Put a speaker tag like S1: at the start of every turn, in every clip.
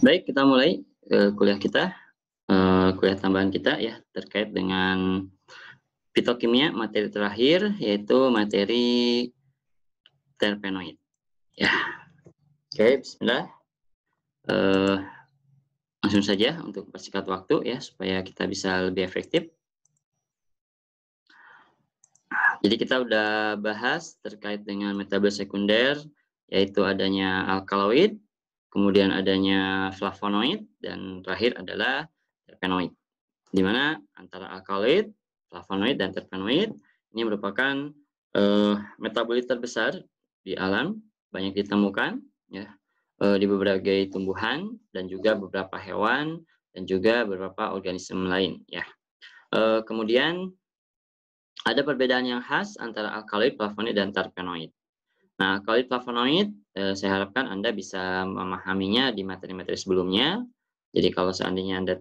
S1: Baik, kita mulai uh, kuliah kita, eh, kuliah tambahan kita ya terkait dengan fitokimia materi terakhir yaitu materi terpenoid. Ya, oke, okay, Bismillah. Uh, langsung saja untuk persikat waktu ya supaya kita bisa lebih efektif. Jadi kita udah bahas terkait dengan metabolisme sekunder, yaitu adanya alkaloid, kemudian adanya flavonoid, dan terakhir adalah terpenoid. Di mana antara alkaloid, flavonoid, dan terpenoid ini merupakan uh, metabolit terbesar di alam, banyak ditemukan ya uh, di berbagai tumbuhan dan juga beberapa hewan dan juga beberapa organisme lain ya. Uh, kemudian ada perbedaan yang khas antara alkaloid, flavonoid, dan terpenoid. Nah, kalau flavonoid, eh, saya harapkan Anda bisa memahaminya di materi-materi sebelumnya. Jadi kalau seandainya Anda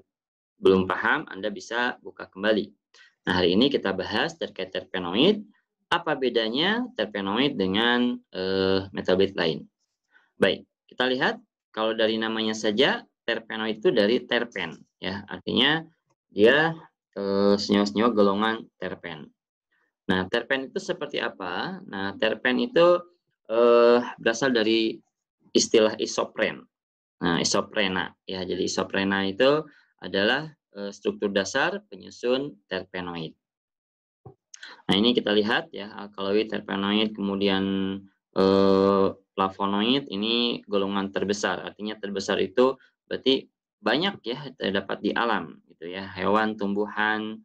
S1: belum paham, Anda bisa buka kembali. Nah, hari ini kita bahas terkait terpenoid. Apa bedanya terpenoid dengan eh, metabolit lain? Baik, kita lihat kalau dari namanya saja terpenoid itu dari terpen ya artinya dia senyawa eh, senyawa-senyawa golongan terpen. Nah, terpen itu seperti apa? Nah, terpen itu eh, berasal dari istilah isopren. Nah, isoprena ya. Jadi isoprena itu adalah eh, struktur dasar penyusun terpenoid. Nah, ini kita lihat ya, alkaloid, terpenoid, kemudian eh, flavonoid ini golongan terbesar. Artinya terbesar itu berarti banyak ya terdapat di alam gitu ya. Hewan, tumbuhan,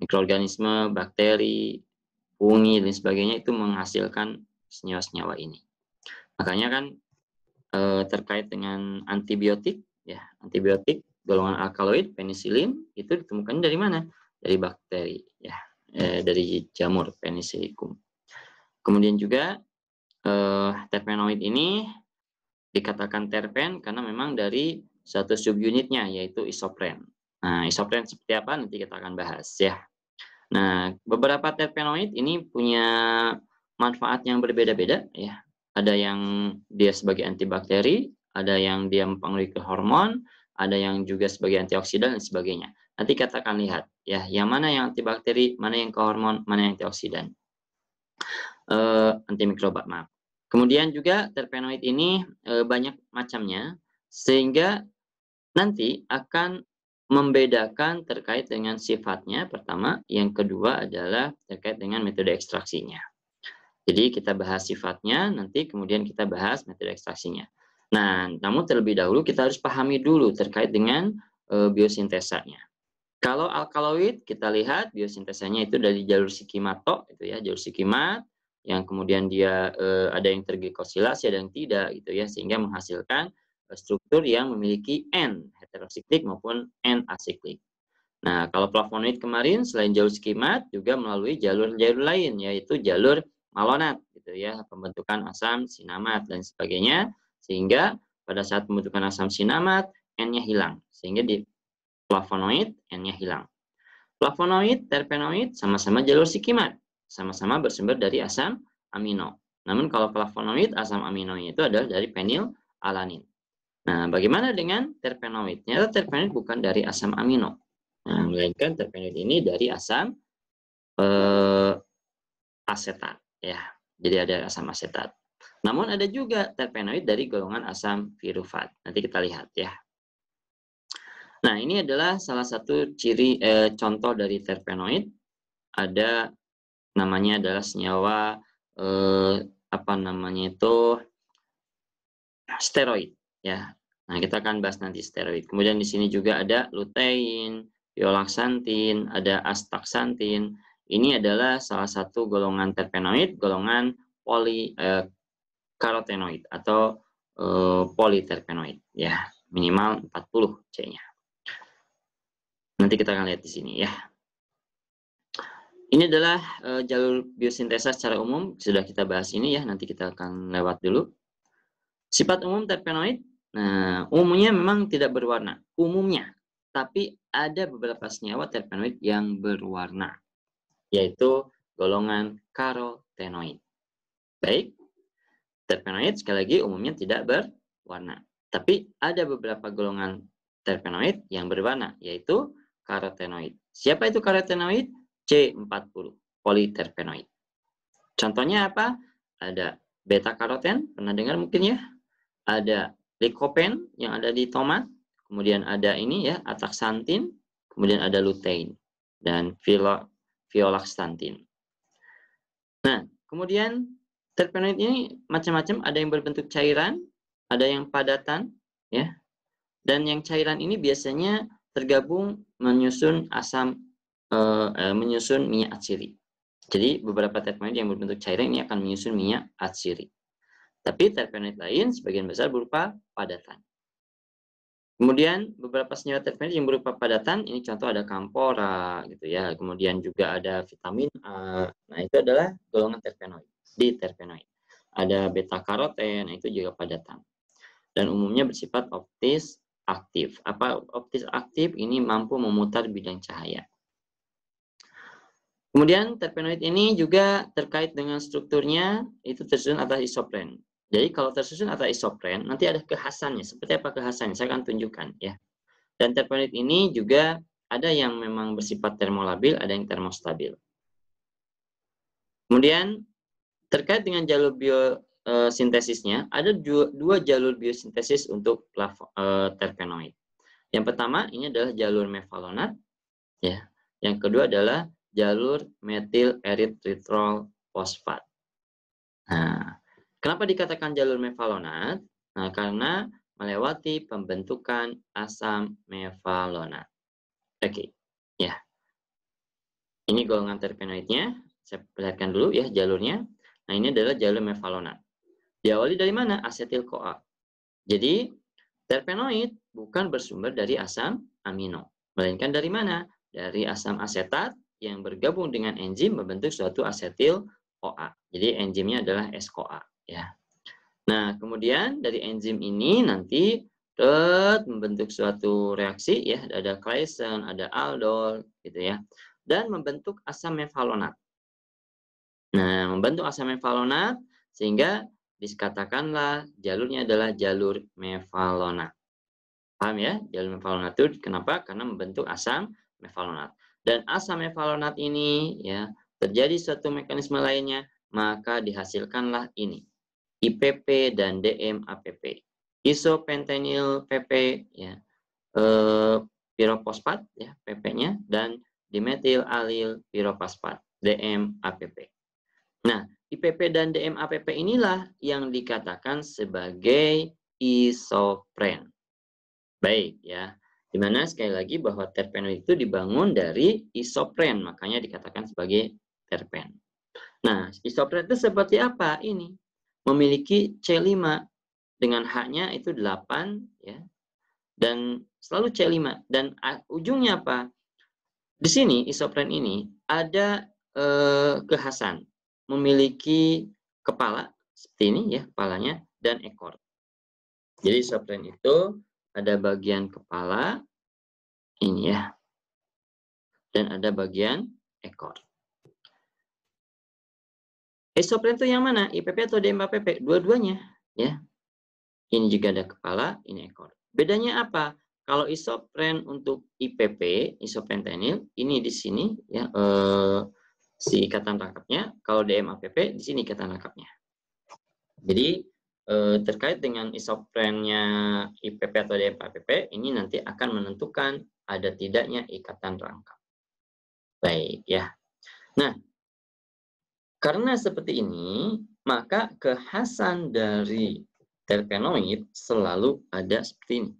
S1: mikroorganisme, bakteri, fungi dan sebagainya itu menghasilkan senyawa-senyawa ini. Makanya kan eh, terkait dengan antibiotik, ya antibiotik golongan alkaloid penisilin itu ditemukan dari mana? Dari bakteri, ya eh, dari jamur penicillium. Kemudian juga eh, terpenoid ini dikatakan terpen karena memang dari satu subunitnya yaitu isopren. Nah, isopren seperti apa nanti kita akan bahas ya. Nah, beberapa terpenoid ini punya manfaat yang berbeda-beda ya. Ada yang dia sebagai antibakteri, ada yang dia mempengaruhi ke hormon, ada yang juga sebagai antioksidan dan sebagainya. Nanti kita akan lihat ya, yang mana yang antibakteri, mana yang ke hormon, mana yang antioksidan. Uh, antimikroba, maaf. Kemudian juga terpenoid ini e, banyak macamnya sehingga nanti akan membedakan terkait dengan sifatnya pertama, yang kedua adalah terkait dengan metode ekstraksinya. Jadi kita bahas sifatnya, nanti kemudian kita bahas metode ekstraksinya. Nah, namun terlebih dahulu kita harus pahami dulu terkait dengan e, biosintesanya. Kalau alkaloid kita lihat biosintesanya itu dari jalur sikimato itu ya, jalur sikimat yang kemudian dia e, ada yang terglikosilasi ada yang tidak gitu ya sehingga menghasilkan eh, struktur yang memiliki N heterosiklik maupun N asiklik. Nah, kalau plafonoid kemarin selain jalur skimat juga melalui jalur-jalur lain yaitu jalur malonat gitu ya pembentukan asam sinamat dan sebagainya sehingga pada saat pembentukan asam sinamat N-nya hilang sehingga di flavonoid N-nya hilang flavonoid terpenoid sama-sama jalur sikimat sama-sama bersumber dari asam amino namun kalau flavonoid asam amino itu adalah dari penil alanin nah bagaimana dengan terpenoid ternyata terpenoid bukan dari asam amino nah melainkan terpenoid ini dari asam eh, asetat ya. Jadi ada asam asetat. Namun ada juga terpenoid dari golongan asam pirufat Nanti kita lihat ya. Nah, ini adalah salah satu ciri eh, contoh dari terpenoid. Ada namanya adalah senyawa eh, apa namanya itu steroid ya. Nah, kita akan bahas nanti steroid. Kemudian di sini juga ada lutein, piolaksantin, ada astaxantin. Ini adalah salah satu golongan terpenoid, golongan polikarotenoid eh, atau eh, politerpenoid ya, minimal 40 C-nya. Nanti kita akan lihat di sini ya. Ini adalah eh, jalur biosintesa secara umum, sudah kita bahas ini ya, nanti kita akan lewat dulu. Sifat umum terpenoid, nah, umumnya memang tidak berwarna, umumnya. Tapi ada beberapa senyawa terpenoid yang berwarna yaitu golongan karotenoid. Baik, terpenoid sekali lagi umumnya tidak berwarna. Tapi ada beberapa golongan terpenoid yang berwarna, yaitu karotenoid. Siapa itu karotenoid? C40, politerpenoid. Contohnya apa? Ada beta karoten, pernah dengar mungkin ya? Ada likopen yang ada di tomat, kemudian ada ini ya, ataxantin, kemudian ada lutein dan filo violaxanthin. Nah, kemudian terpenoid ini macam-macam, ada yang berbentuk cairan, ada yang padatan, ya. Dan yang cairan ini biasanya tergabung menyusun asam e, e, menyusun minyak atsiri. Jadi beberapa terpenoid yang berbentuk cairan ini akan menyusun minyak atsiri. Tapi terpenoid lain sebagian besar berupa padatan. Kemudian beberapa senyawa terpenuhi yang berupa padatan, ini contoh ada kampora gitu ya. Kemudian juga ada vitamin A. Nah, itu adalah golongan terpenoid, di terpenoid. Ada beta karoten, nah, itu juga padatan. Dan umumnya bersifat optis aktif. Apa optis aktif ini mampu memutar bidang cahaya. Kemudian terpenoid ini juga terkait dengan strukturnya itu tersusun atas isopren. Jadi kalau tersusun atau isopren, nanti ada kehasannya. Seperti apa kehasannya? Saya akan tunjukkan ya. Dan terpenit ini juga ada yang memang bersifat termolabil, ada yang termostabil. Kemudian terkait dengan jalur biosintesisnya, ada dua jalur biosintesis untuk eh, terpenoid. Yang pertama ini adalah jalur mevalonat, ya. Yang kedua adalah jalur metil erythritol fosfat. Nah, Kenapa dikatakan jalur mevalonat? Nah, karena melewati pembentukan asam mevalonat. Oke, okay. ya. Yeah. Ini golongan terpenoidnya. Saya perlihatkan dulu ya jalurnya. Nah, ini adalah jalur mevalonat. Diawali dari mana? Asetil-CoA. Jadi, terpenoid bukan bersumber dari asam amino. Melainkan dari mana? Dari asam asetat yang bergabung dengan enzim membentuk suatu asetil koa. Jadi enzimnya adalah S koa ya. Nah, kemudian dari enzim ini nanti tet, membentuk suatu reaksi ya, ada Claisen, ada aldol gitu ya. Dan membentuk asam mefalonat. Nah, membentuk asam mefalonat sehingga dikatakanlah jalurnya adalah jalur mefalonat. Paham ya? Jalur mefalonat itu kenapa? Karena membentuk asam mefalonat. Dan asam mefalonat ini ya terjadi suatu mekanisme lainnya, maka dihasilkanlah ini. IPP dan DMAPP. isopentenil PP ya eh, pirofosfat ya PP-nya dan dimetil alil pirofosfat DMAPP. Nah, IPP dan DMAPP inilah yang dikatakan sebagai isopren. Baik ya. Dimana sekali lagi bahwa terpenoid itu dibangun dari isopren, makanya dikatakan sebagai terpen. Nah, isopren itu seperti apa ini? memiliki C5 dengan h itu 8 ya. Dan selalu C5 dan ujungnya apa? Di sini isopren ini ada eh, kekhasan memiliki kepala seperti ini ya kepalanya dan ekor. Jadi isopren itu ada bagian kepala ini ya dan ada bagian ekor. Isopren itu yang mana? IPP atau PP? Dua-duanya, ya. Ini juga ada kepala, ini ekor. Bedanya apa? Kalau isopren untuk IPP, isopentenil, ini di sini ya eh, si ikatan rangkapnya. Kalau DMAPP di sini ikatan rangkapnya. Jadi eh, terkait dengan isoprennya IPP atau DMAPP ini nanti akan menentukan ada tidaknya ikatan rangkap. Baik ya. Nah karena seperti ini, maka kekhasan dari terpenoid selalu ada seperti ini.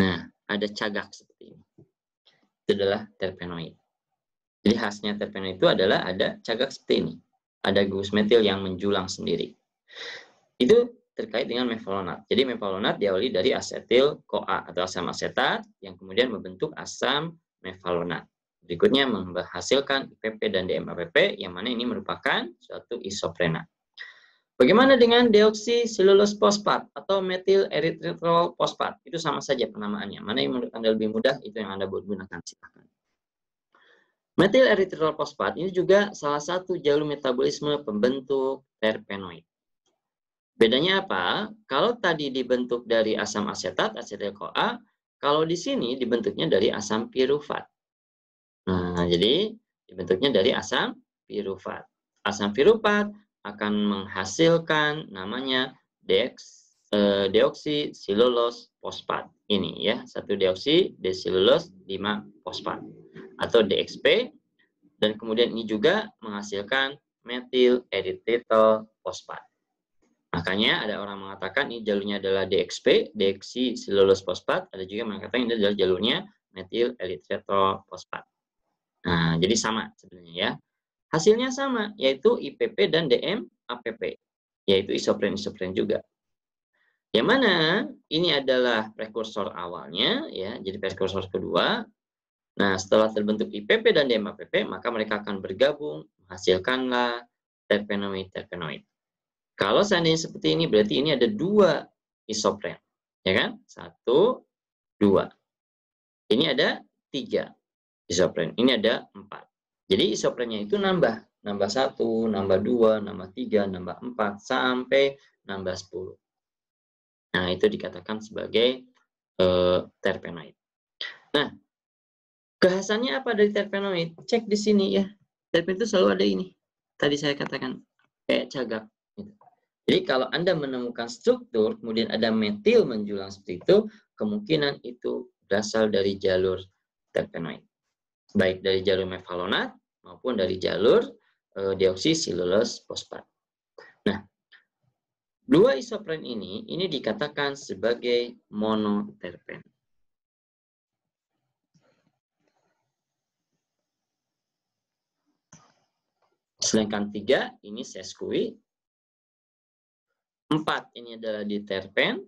S1: Nah, ada cagak seperti ini. Itu adalah terpenoid. Jadi khasnya terpenoid itu adalah ada cagak seperti ini. Ada gugus metil yang menjulang sendiri. Itu terkait dengan mevalonat. Jadi mevalonat diawali dari asetil CoA atau asam asetat yang kemudian membentuk asam mevalonat. Berikutnya menghasilkan IPP dan DMAPP yang mana ini merupakan suatu isoprena. Bagaimana dengan deoksi selulus fosfat atau metil erythritol fosfat? Itu sama saja penamaannya. Mana yang menurut Anda lebih mudah, itu yang Anda gunakan. Silakan. Metil erythritol fosfat ini juga salah satu jalur metabolisme pembentuk terpenoid. Bedanya apa? Kalau tadi dibentuk dari asam asetat, asetil coa kalau di sini dibentuknya dari asam pirufat. Nah, jadi dibentuknya dari asam piruvat. Asam piruvat akan menghasilkan namanya dex eh, deoksi fosfat ini ya satu deoksi desilulos lima fosfat atau DXP dan kemudian ini juga menghasilkan metil erythritol fosfat. Makanya ada orang mengatakan ini jalurnya adalah DXP, deoksi silulos fosfat, ada juga yang mengatakan ini adalah jalurnya metil erythritol fosfat. Nah, jadi sama sebenarnya ya. Hasilnya sama, yaitu IPP dan DM APP, yaitu isopren isopren juga. Yang mana ini adalah prekursor awalnya, ya, jadi prekursor kedua. Nah, setelah terbentuk IPP dan DM APP, maka mereka akan bergabung, menghasilkanlah terpenoid-terpenoid. Kalau seandainya seperti ini, berarti ini ada dua isopren, ya kan? Satu, dua. Ini ada tiga, isopren. Ini ada empat. Jadi isoprennya itu nambah. Nambah satu, nambah dua, nambah tiga, nambah empat, sampai nambah sepuluh. Nah, itu dikatakan sebagai e, terpenoid. Nah, kehasannya apa dari terpenoid? Cek di sini ya. Terpenoid itu selalu ada ini. Tadi saya katakan, kayak cagak. Jadi kalau Anda menemukan struktur, kemudian ada metil menjulang seperti itu, kemungkinan itu berasal dari jalur terpenoid baik dari jalur mevalonat maupun dari jalur e, eh, deoksisilulus fosfat. Nah, dua isopren ini ini dikatakan sebagai monoterpen. Sedangkan tiga ini sesquid, empat ini adalah diterpen,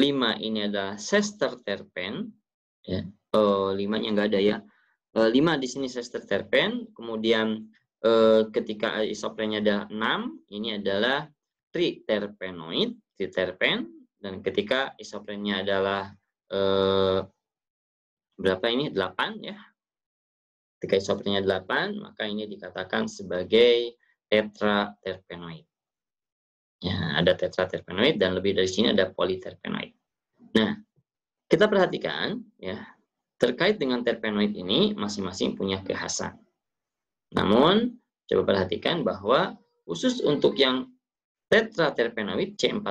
S1: lima ini adalah sesterterpen, ya. Oh, eh, yang nggak ada ya. 5 eh, di sini sester terpen, kemudian eh, ketika isoprennya ada 6, ini adalah triterpenoid, triterpen, dan ketika isoprennya adalah eh, berapa ini? 8 ya. Ketika isoprennya 8, maka ini dikatakan sebagai tetraterpenoid. Ya, ada tetraterpenoid dan lebih dari sini ada politerpenoid. Nah, kita perhatikan ya Terkait dengan terpenoid ini, masing-masing punya kekhasan. Namun, coba perhatikan bahwa khusus untuk yang tetra terpenoid C40,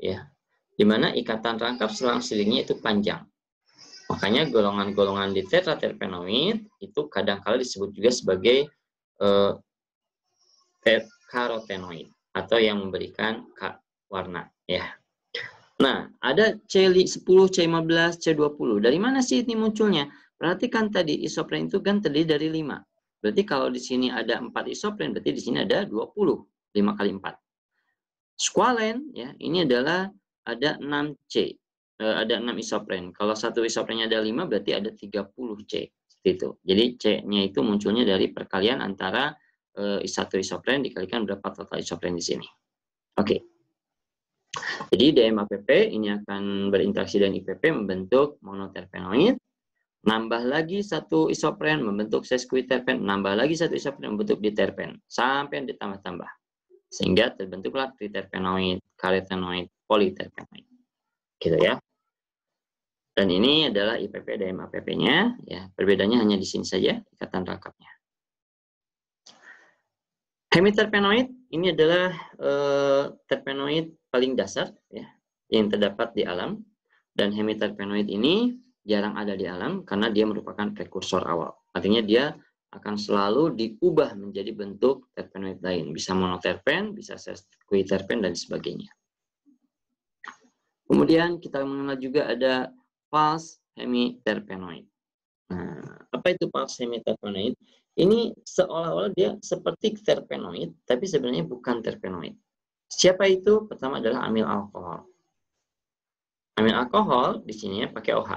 S1: ya, di mana ikatan rangkap selang silingnya itu panjang. Makanya golongan-golongan di tetra terpenoid itu kadang kala disebut juga sebagai eh, karotenoid atau yang memberikan warna ya Nah, ada C10, C15, C20. Dari mana sih ini munculnya? Perhatikan tadi isopren itu kan terdiri dari 5. Berarti kalau di sini ada 4 isopren, berarti di sini ada 20. 5 kali 4. Squalen, ya, ini adalah ada 6C. Eh, ada 6 isopren. Kalau satu isoprennya ada 5, berarti ada 30C. itu. Jadi C-nya itu munculnya dari perkalian antara eh, satu isopren dikalikan berapa total isopren di sini. Oke. Okay. Jadi DMAPP ini akan berinteraksi dengan IPP membentuk monoterpenoid. Nambah lagi satu isopren membentuk sesquiterpen, nambah lagi satu isopren membentuk diterpen, sampai ditambah-tambah. Sehingga terbentuklah triterpenoid, karetenoid, politerpenoid. Gitu ya. Dan ini adalah IPP dan nya ya. Perbedaannya hanya di sini saja, ikatan rakapnya. Hemiterpenoid ini adalah uh, terpenoid paling dasar ya, yang terdapat di alam dan hemiterpenoid ini jarang ada di alam karena dia merupakan prekursor awal. Artinya dia akan selalu diubah menjadi bentuk terpenoid lain, bisa monoterpen, bisa sesquiterpen dan sebagainya. Kemudian kita mengenal juga ada pas hemiterpenoid. Nah, apa itu pas hemiterpenoid? Ini seolah-olah dia seperti terpenoid, tapi sebenarnya bukan terpenoid. Siapa itu? Pertama adalah amil alkohol. Amil alkohol di sini ya, pakai OH.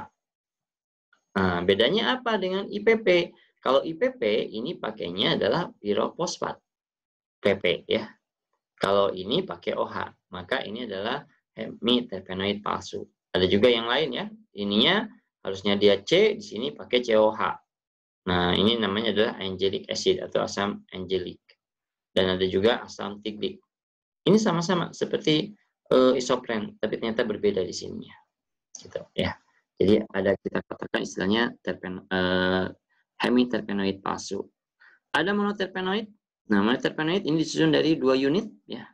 S1: Nah, bedanya apa dengan IPP? Kalau IPP ini pakainya adalah pirofosfat, PP ya. Kalau ini pakai OH, maka ini adalah hemi terpenoid palsu. Ada juga yang lain ya. Ininya harusnya dia C, di sini pakai COH. Nah, ini namanya adalah angelic acid atau asam angelic. Dan ada juga asam tiglik. Ini sama-sama seperti uh, eh, isopren, tapi ternyata berbeda di sini. Gitu, ya. Jadi ada kita katakan istilahnya terpen, uh, hemiterpenoid palsu. Ada monoterpenoid. Nah, monoterpenoid ini disusun dari dua unit, ya.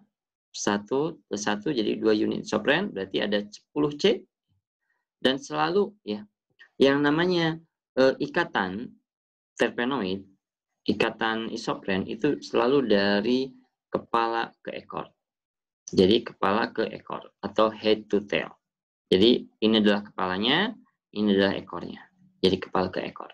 S1: Satu, satu jadi dua unit isopren, berarti ada 10 C. Dan selalu, ya, yang namanya eh, ikatan terpenoid, ikatan isopren itu selalu dari kepala ke ekor. Jadi kepala ke ekor atau head to tail. Jadi ini adalah kepalanya, ini adalah ekornya. Jadi kepala ke ekor.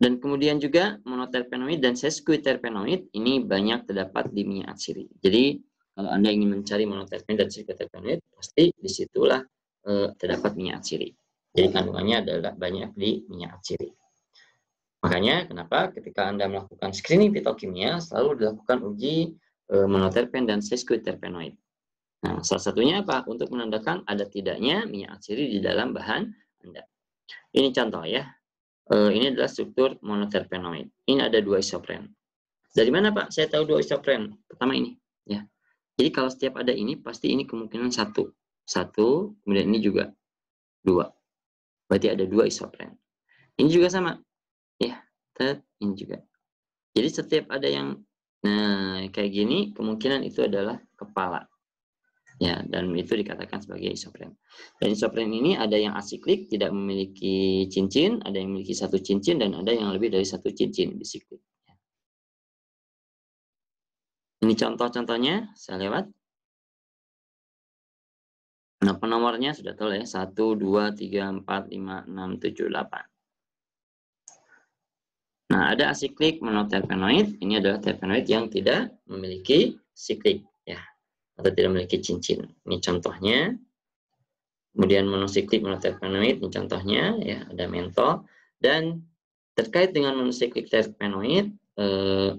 S1: Dan kemudian juga monoterpenoid dan sesquiterpenoid ini banyak terdapat di minyak atsiri. Jadi kalau Anda ingin mencari monoterpenoid dan sesquiterpenoid, pasti disitulah eh, terdapat minyak atsiri. Jadi kandungannya adalah banyak di minyak atsiri. Makanya kenapa ketika Anda melakukan screening fitokimia selalu dilakukan uji e, monoterpen dan sesquiterpenoid. Nah, salah satunya apa? Untuk menandakan ada tidaknya minyak atsiri di dalam bahan Anda. Ini contoh ya. E, ini adalah struktur monoterpenoid. Ini ada dua isopren. Dari mana Pak? Saya tahu dua isopren. Pertama ini. ya. Jadi kalau setiap ada ini, pasti ini kemungkinan satu. Satu, kemudian ini juga dua. Berarti ada dua isopren. Ini juga sama. Ya, tet, ini juga. Jadi setiap ada yang nah kayak gini, kemungkinan itu adalah kepala. Ya, dan itu dikatakan sebagai isopren. Dan isopren ini ada yang asiklik, tidak memiliki cincin, ada yang memiliki satu cincin, dan ada yang lebih dari satu cincin bisiklik. Ini contoh-contohnya, saya lewat. Nah, penomornya sudah tahu ya. 1, 2, 3, 4, 5, 6, 7, 8. Nah, ada asiklik monoterpenoid. Ini adalah terpenoid yang tidak memiliki siklik. ya Atau tidak memiliki cincin. Ini contohnya. Kemudian monosiklik monoterpenoid. Ini contohnya. ya Ada mentol. Dan terkait dengan monosiklik terpenoid, eh,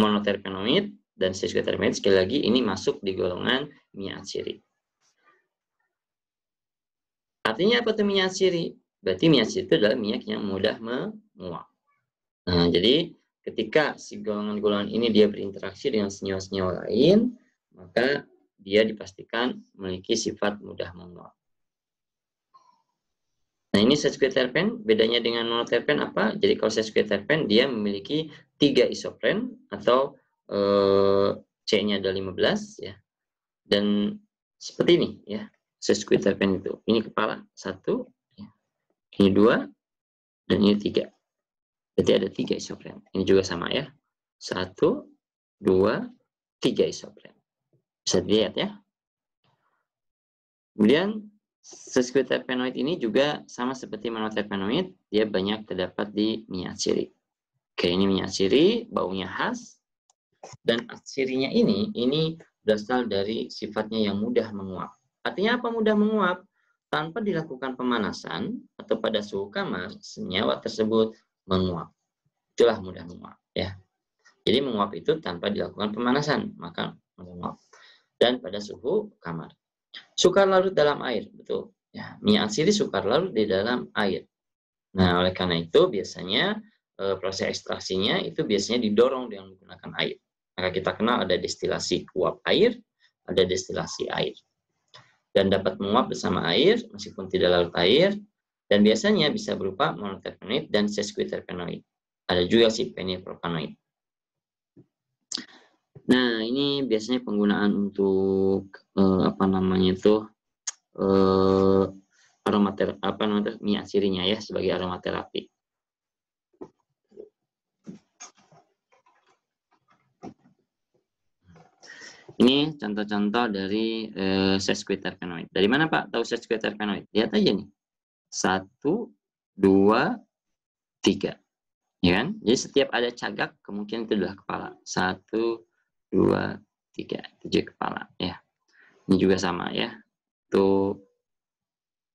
S1: monoterpenoid, dan terpenoid, sekali lagi ini masuk di golongan miasirik. Artinya apa itu minyak siri? Berarti minyak siri itu adalah minyak yang mudah menguap. Nah, jadi ketika si golongan-golongan ini dia berinteraksi dengan senyawa-senyawa lain, maka dia dipastikan memiliki sifat mudah menguap. Nah, ini sesquiterpen, bedanya dengan monoterpen apa? Jadi kalau sesquiterpen dia memiliki tiga isopren atau eh, C-nya ada 15 ya. Dan seperti ini ya sesekuiter pen itu. Ini kepala satu, ya. ini dua, dan ini tiga. jadi ada tiga isopren. Ini juga sama ya. Satu, dua, tiga isopren. Bisa dilihat ya. Kemudian sesquiterpenoid ini juga sama seperti monoterpenoid, dia banyak terdapat di minyak sirih. Oke, ini minyak sirih, baunya khas. Dan sirinya ini, ini berasal dari sifatnya yang mudah menguap. Artinya apa mudah menguap? Tanpa dilakukan pemanasan atau pada suhu kamar, senyawa tersebut menguap. Itulah mudah menguap. ya. Jadi menguap itu tanpa dilakukan pemanasan, maka menguap. Dan pada suhu kamar. Sukar larut dalam air, betul. Ya, minyak asiri sukar larut di dalam air. Nah, oleh karena itu biasanya e, proses ekstraksinya itu biasanya didorong dengan menggunakan air. Maka kita kenal ada destilasi uap air, ada destilasi air dan dapat menguap bersama air meskipun tidak larut air dan biasanya bisa berupa monoterpenoid dan sesquiterpenoid. Ada juga si penipropanoid. Nah, ini biasanya penggunaan untuk eh, apa namanya itu eh, aromater apa namanya minyak sirinya ya sebagai aromaterapi. Ini contoh-contoh dari eh, set sesquiter Dari mana Pak tahu sesquiterpenoid? Lihat aja nih. Satu, dua, tiga. Ya kan? Jadi setiap ada cagak, kemungkinan itu adalah kepala. Satu, dua, tiga. Tujuh kepala. Ya. Ini juga sama ya. Satu,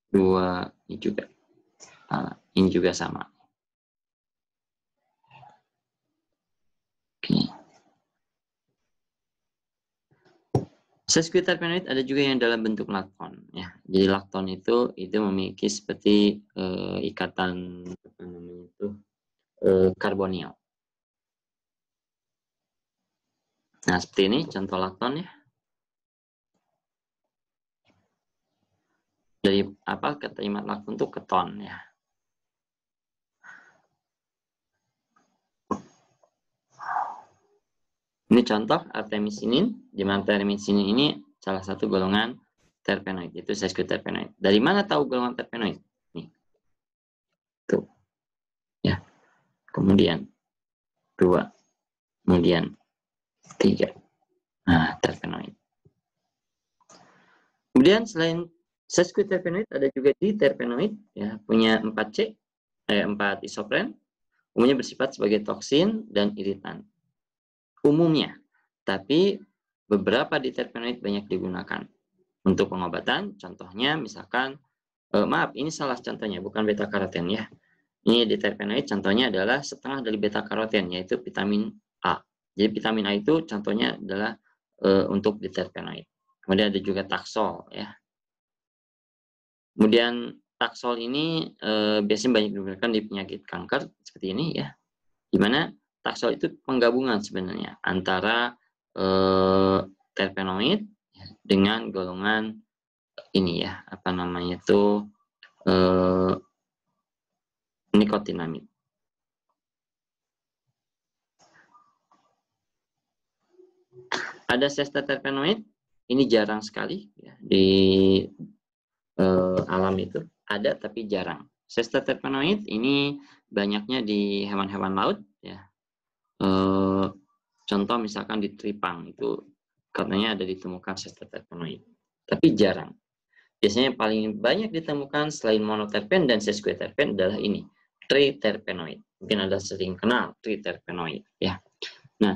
S1: dua, ini juga kepala. Ini juga sama. Sesquiterpenoid ada juga yang dalam bentuk lakton ya. Jadi lakton itu itu memiliki seperti uh, ikatan apa itu uh, eh, karbonil. Nah, seperti ini contoh lakton ya. Jadi apa kata imat lakton itu keton ya. Ini contoh artemisinin, di mana artemisinin ini salah satu golongan terpenoid, yaitu terpenoid. Dari mana tahu golongan terpenoid? Nih. Tuh. Ya. Kemudian dua, kemudian tiga. Nah, terpenoid. Kemudian selain sesquiterpenoid ada juga di terpenoid, ya, punya 4C, eh, 4 isopren, umumnya bersifat sebagai toksin dan iritan umumnya, tapi beberapa diterpenoid banyak digunakan untuk pengobatan. Contohnya misalkan eh, maaf ini salah contohnya bukan beta karoten ya. Ini diterpenoid contohnya adalah setengah dari beta karoten yaitu vitamin A. Jadi vitamin A itu contohnya adalah eh, untuk diterpenoid. Kemudian ada juga taksol ya. Kemudian taksol ini eh, biasanya banyak digunakan di penyakit kanker seperti ini ya. Di mana taksol itu penggabungan sebenarnya antara eh, terpenoid dengan golongan ini ya apa namanya itu eh, nikotinamid. Ada sesta terpenoid, ini jarang sekali ya, di eh, alam itu. Ada tapi jarang. Sesta terpenoid ini banyaknya di hewan-hewan laut, Eh, contoh misalkan di tripang itu katanya ada ditemukan terpenoid, tapi jarang. Biasanya paling banyak ditemukan selain monoterpen dan sesquiterpen adalah ini, triterpenoid. Mungkin ada sering kenal triterpenoid ya. Nah,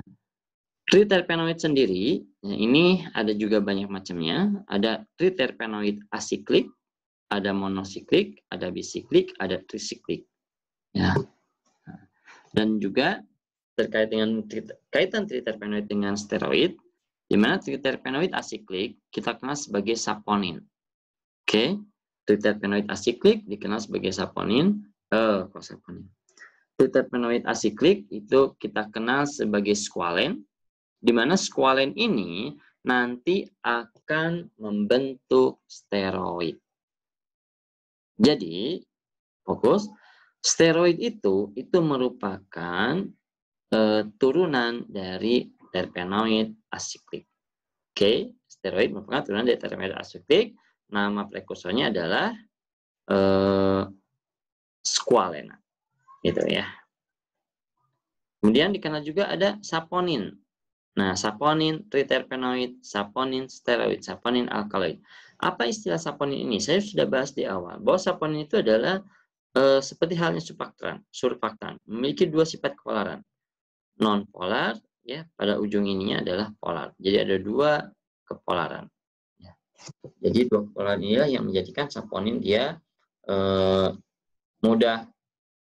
S1: triterpenoid sendiri ya ini ada juga banyak macamnya. Ada triterpenoid asiklik, ada monosiklik, ada bisiklik, ada trisiklik. Ya. Dan juga terkait dengan kaitan triterpenoid dengan steroid, di mana triterpenoid asiklik kita kenal sebagai saponin. Oke, okay? triterpenoid asiklik dikenal sebagai saponin, eh, kok saponin? Triterpenoid asiklik itu kita kenal sebagai squalene, di mana squalen ini nanti akan membentuk steroid. Jadi, fokus, steroid itu itu merupakan turunan dari terpenoid asiklik. Oke, okay? steroid merupakan turunan dari terpenoid asiklik. Nama prekursornya adalah uh, squalena. Gitu ya. Kemudian dikenal juga ada saponin. Nah, saponin, triterpenoid, saponin, steroid, saponin, alkaloid. Apa istilah saponin ini? Saya sudah bahas di awal bahwa saponin itu adalah e, seperti halnya surfaktan, surfaktan memiliki dua sifat kepolaran non polar ya pada ujung ininya adalah polar. Jadi ada dua kepolaran. Ya. Jadi dua kepolaran ini yang menjadikan saponin dia eh, mudah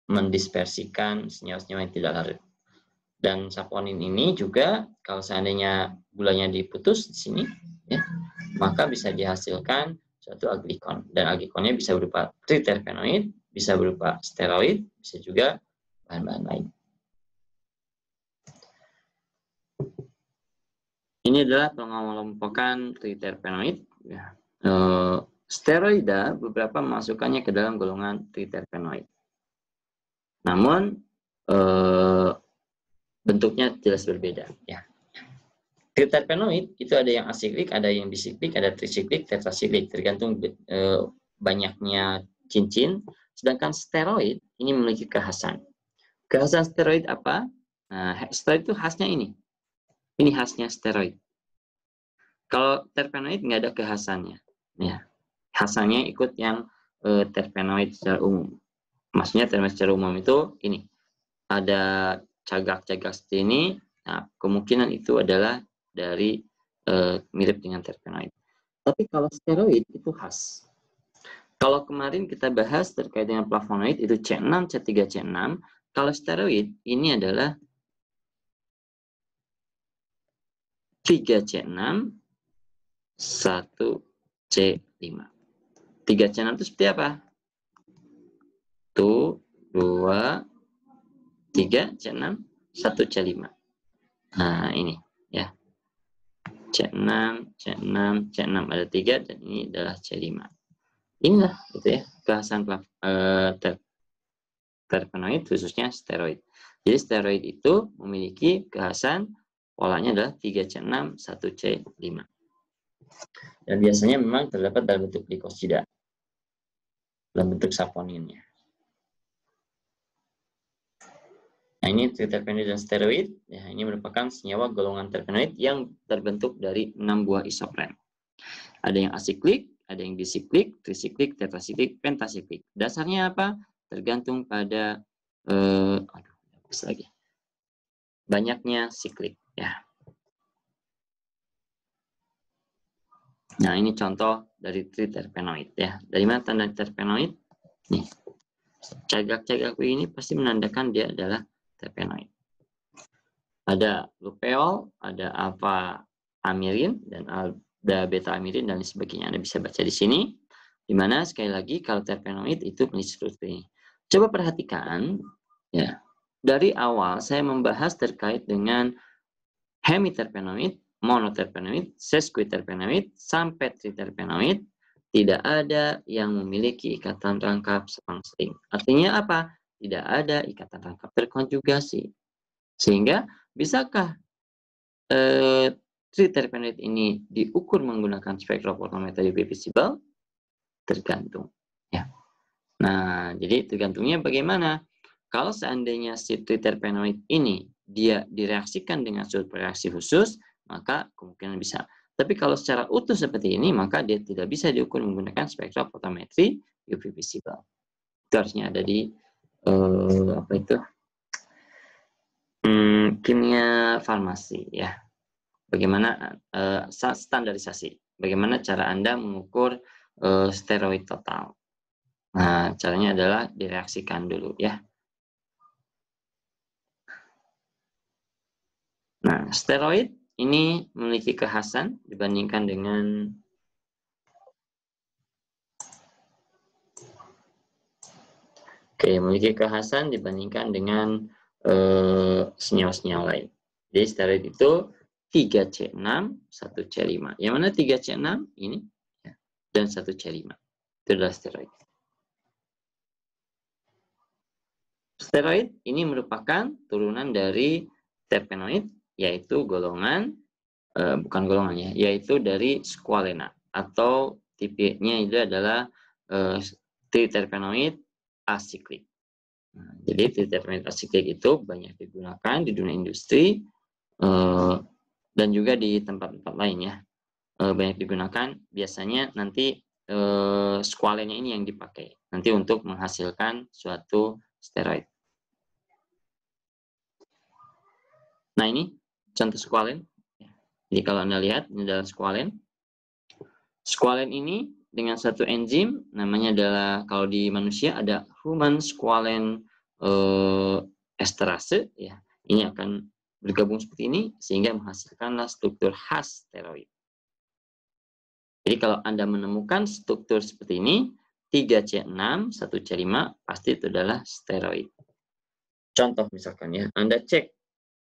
S1: mendispersikan senyawa-senyawa yang tidak larut. Dan saponin ini juga kalau seandainya gulanya diputus di sini, ya, maka bisa dihasilkan suatu aglikon. Dan aglikonnya bisa berupa triterpenoid, bisa berupa steroid, bisa juga bahan-bahan lain. Ini adalah pengelompokan triterpenoid. Ya. E, steroida beberapa masukkannya ke dalam golongan triterpenoid. Namun e, bentuknya jelas berbeda. Ya. Triterpenoid itu ada yang asiklik, ada yang bisiklik, ada trisiklik, tetrasiklik, tergantung e, banyaknya cincin. Sedangkan steroid ini memiliki kekhasan. Kekhasan steroid apa? Nah, steroid itu khasnya ini. Ini khasnya steroid. Kalau terpenoid nggak ada kehasannya, Ya. Khasannya ikut yang e, terpenoid secara umum. Maksudnya terpenoid secara umum itu ini. Ada cagak-cagak seperti ini. Nah, kemungkinan itu adalah dari e, mirip dengan terpenoid. Tapi kalau steroid itu khas. Kalau kemarin kita bahas terkait dengan plafonoid itu C6, C3, C6. Kalau steroid ini adalah 3C6, 1C5. 3C6 itu seperti apa? 1, 2, 3, C6, 1, C5. Nah, ini ya. C6, C6, C6 ada 3 dan ini adalah C5. Inilah gitu ya bahasan uh, eh, ter terpenoid khususnya steroid. Jadi steroid itu memiliki kekhasan Polanya adalah 3C6, 1C5. Dan biasanya memang terdapat dalam bentuk glikosida, dalam bentuk saponinnya. Nah, ini terpenoid dan steroid. Ya, ini merupakan senyawa golongan terpenoid yang terbentuk dari 6 buah isopren. Ada yang asiklik, ada yang bisiklik, trisiklik, tetrasiklik, pentasiklik. Dasarnya apa? Tergantung pada eh, aduh, lagi. banyaknya siklik. Ya. Nah, ini contoh dari triterpenoid ya. Dari mana tanda terpenoid? Nih. Cagak-cagak ini pasti menandakan dia adalah terpenoid. Ada lupeol, ada apa? amirin dan ada beta amirin dan sebagainya. Anda bisa baca di sini. Di mana sekali lagi kalau terpenoid itu melistripi. Coba perhatikan ya. Dari awal saya membahas terkait dengan hemiterpenoid, monoterpenoid, sesquiterpenoid, sampai triterpenoid, tidak ada yang memiliki ikatan rangkap serangsering. Artinya apa? Tidak ada ikatan rangkap terkonjugasi. Sehingga bisakah eh, triterpenoid ini diukur menggunakan spektrofotometri visible? Tergantung. Ya. Nah, jadi tergantungnya bagaimana? Kalau seandainya si triterpenoid ini dia direaksikan dengan suatu reaksi khusus, maka kemungkinan bisa. Tapi kalau secara utuh seperti ini, maka dia tidak bisa diukur menggunakan spektrofotometri UV visible. Itu harusnya ada di uh, apa itu? Hmm, kimia farmasi ya. Bagaimana uh, standarisasi? Bagaimana cara Anda mengukur uh, steroid total? Nah, caranya adalah direaksikan dulu ya. Nah. nah, steroid ini memiliki kekhasan dibandingkan dengan Oke, memiliki kekhasan dibandingkan dengan eh, senyawa-senyawa uh, lain. Jadi steroid itu 3C6, 1C5. Yang mana 3C6 ini ya, dan 1C5. Itu adalah steroid. Steroid ini merupakan turunan dari terpenoid yaitu golongan uh, bukan golongannya, yaitu dari squalena atau tipenya itu adalah uh, triterpenoid asiklik. Nah, jadi triterpenoid asiklik itu banyak digunakan di dunia industri uh, dan juga di tempat-tempat lainnya Uh, banyak digunakan. Biasanya nanti uh, squalena ini yang dipakai nanti untuk menghasilkan suatu steroid. Nah ini contoh squalene, Jadi kalau Anda lihat, ini adalah squalene. Squalene ini dengan satu enzim, namanya adalah kalau di manusia ada human squalene eh, esterase. Ya. Ini akan bergabung seperti ini sehingga menghasilkanlah struktur khas steroid. Jadi kalau Anda menemukan struktur seperti ini, 3C6, 1C5, pasti itu adalah steroid. Contoh misalkan ya, Anda cek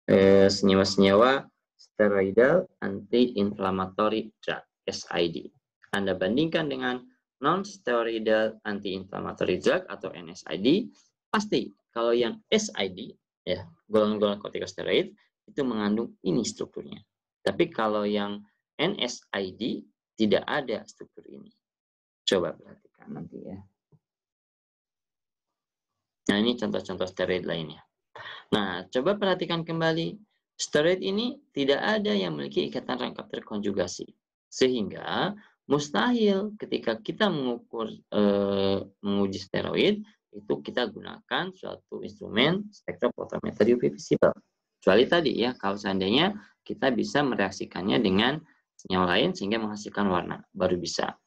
S1: Eh, senyawa-senyawa steroidal anti-inflammatory drug (SID). Anda bandingkan dengan non-steroidal anti-inflammatory drug atau NSID, pasti kalau yang SID ya, golongan-golongan kortikosteroid itu mengandung ini strukturnya. Tapi kalau yang NSID tidak ada struktur ini. Coba perhatikan nanti ya. Nah, ini contoh-contoh steroid lainnya. Nah, coba perhatikan kembali. Steroid ini tidak ada yang memiliki ikatan rangkap terkonjugasi. Sehingga mustahil ketika kita mengukur e, menguji steroid itu kita gunakan suatu instrumen spektrofotometer UV visible. Kecuali tadi ya kalau seandainya kita bisa mereaksikannya dengan senyawa lain sehingga menghasilkan warna, baru bisa.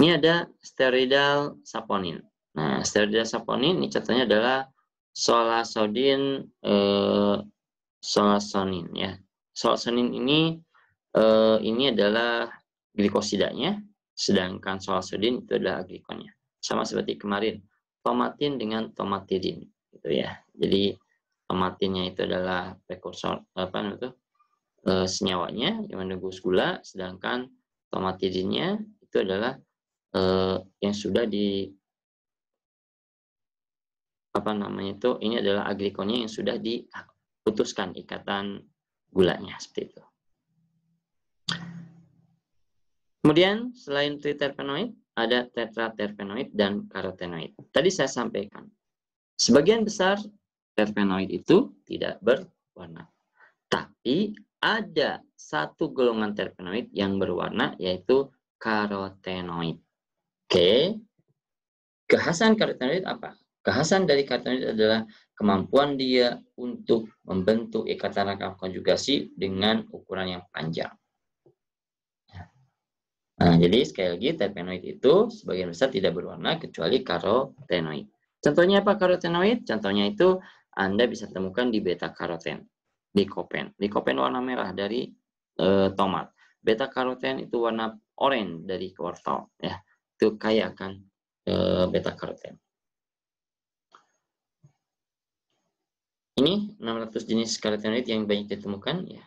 S1: Ini ada steroidal saponin. Nah, steroida saponin ini contohnya adalah solasodin eh, solasonin ya. Solasonin ini eh, ini adalah glikosidanya, sedangkan solasodin itu adalah glikonnya. Sama seperti kemarin, tomatin dengan tomatidin gitu ya. Jadi tomatinnya itu adalah prekursor apa itu? E, senyawanya yang menembus gula, sedangkan tomatidinnya itu adalah eh, yang sudah di apa namanya itu ini adalah aglikonnya yang sudah diputuskan ikatan gulanya seperti itu. Kemudian selain triterpenoid ada tetraterpenoid dan karotenoid. Tadi saya sampaikan sebagian besar terpenoid itu tidak berwarna. Tapi ada satu golongan terpenoid yang berwarna yaitu karotenoid. Oke. Kekhasan karotenoid apa? Kekhasan dari kartenoid adalah kemampuan dia untuk membentuk ikatan rangkap konjugasi dengan ukuran yang panjang. Ya. Nah, jadi sekali lagi terpenoid itu sebagian besar tidak berwarna kecuali karotenoid. Contohnya apa karotenoid? Contohnya itu Anda bisa temukan di beta karoten, Di kopen warna merah dari e, tomat. Beta karoten itu warna orange dari wortel ya. Itu kaya akan e, eh, beta karoten. Ini 600 jenis karotenoid yang banyak ditemukan. Ya.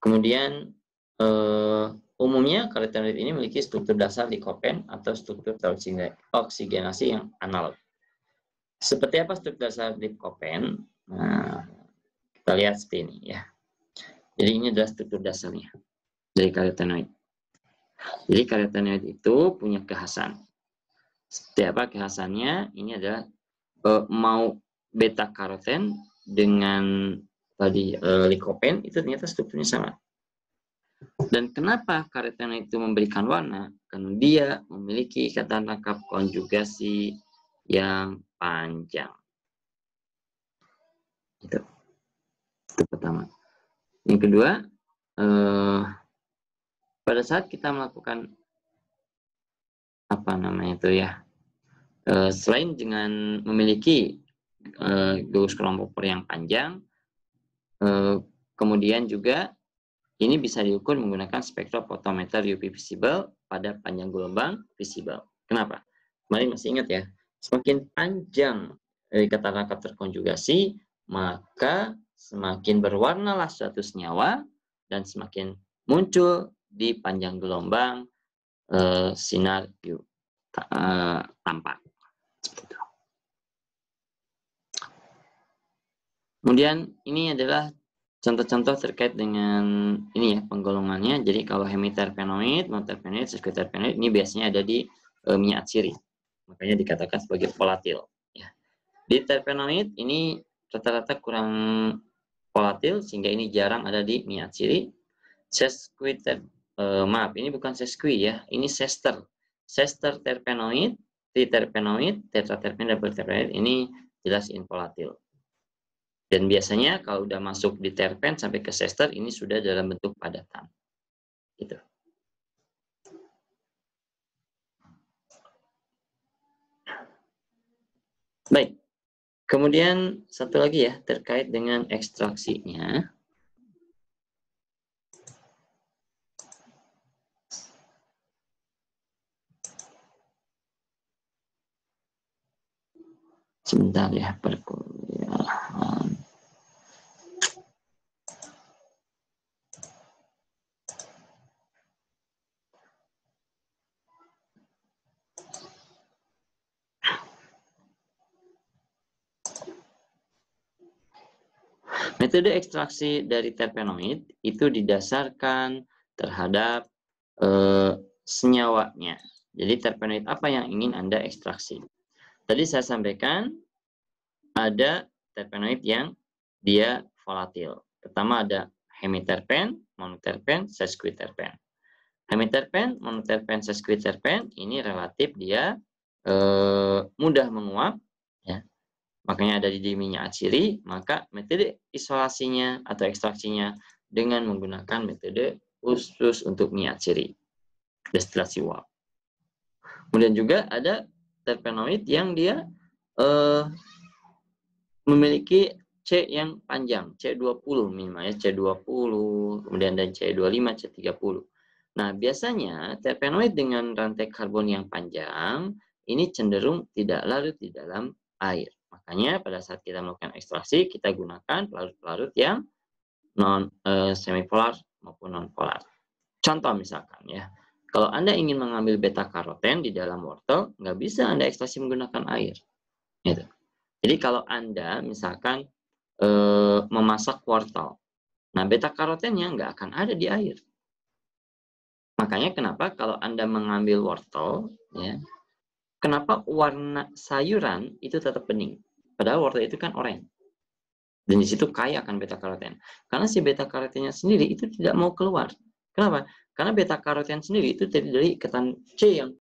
S1: Kemudian uh, umumnya karotenoid ini memiliki struktur dasar likopen atau struktur oksigenasi yang analog. Seperti apa struktur dasar likopen? Nah, kita lihat seperti ini ya. Jadi ini adalah struktur dasarnya dari karotenoid. Jadi karotenoid itu punya kekhasan. Seperti apa kekhasannya? Ini adalah uh, mau beta karoten dengan tadi uh, likopen itu ternyata strukturnya sama. Dan kenapa karoten itu memberikan warna? Karena dia memiliki ikatan lengkap konjugasi yang panjang. Itu. Itu pertama. Yang kedua, eh, pada saat kita melakukan apa namanya itu ya, Eh, selain dengan memiliki e, kelompok kelompok yang panjang, eh, kemudian juga ini bisa diukur menggunakan spektrofotometer UV visible pada panjang gelombang visible. Kenapa? Mari masih ingat ya, semakin panjang ikatan rangkap terkonjugasi, maka semakin berwarnalah status nyawa dan semakin muncul di panjang gelombang sinar U, tampak. Kemudian ini adalah contoh-contoh terkait dengan ini ya penggolongannya. Jadi kalau hemiterpenoid, monoterpenoid, sesquiterpenoid ini biasanya ada di e, minyak siri. Makanya dikatakan sebagai volatil. Ya. Di terpenoid ini rata-rata kurang volatil sehingga ini jarang ada di minyak siri. Sesquiter, e, eh, maaf ini bukan sesqui ya, ini sester. Sester terpenoid, triterpenoid, tetraterpenoid, dan ini jelas involatil. Dan biasanya kalau udah masuk di terpen sampai ke sester ini sudah dalam bentuk padatan. Gitu. Baik. Kemudian satu lagi ya terkait dengan ekstraksinya. sebentar ya perkuliahan Metode ekstraksi dari terpenoid itu didasarkan terhadap e, senyawanya. Jadi terpenoid apa yang ingin Anda ekstraksi? Tadi saya sampaikan ada terpenoid yang dia volatil. Pertama ada hemiterpen, monoterpen, sesquiterpen. Hemiterpen, monoterpen, sesquiterpen ini relatif dia e, mudah menguap makanya ada di minyak aciri, maka metode isolasinya atau ekstraksinya dengan menggunakan metode khusus untuk minyak ciri, destilasi uap. Kemudian juga ada terpenoid yang dia uh, memiliki C yang panjang, C20 minimalnya C20, kemudian dan C25, C30. Nah, biasanya terpenoid dengan rantai karbon yang panjang ini cenderung tidak larut di dalam air. Makanya pada saat kita melakukan ekstraksi, kita gunakan pelarut-pelarut yang non e, semipolar maupun nonpolar. Contoh misalkan ya, kalau Anda ingin mengambil beta karoten di dalam wortel, nggak bisa Anda ekstraksi menggunakan air. Gitu. Jadi kalau Anda misalkan e, memasak wortel, nah beta karotennya nggak akan ada di air. Makanya kenapa kalau Anda mengambil wortel, ya, kenapa warna sayuran itu tetap bening? Padahal wortel itu kan orange. Dan di situ kaya akan beta karoten. Karena si beta karotennya sendiri itu tidak mau keluar. Kenapa? Karena beta karoten sendiri itu terdiri dari ketan C yang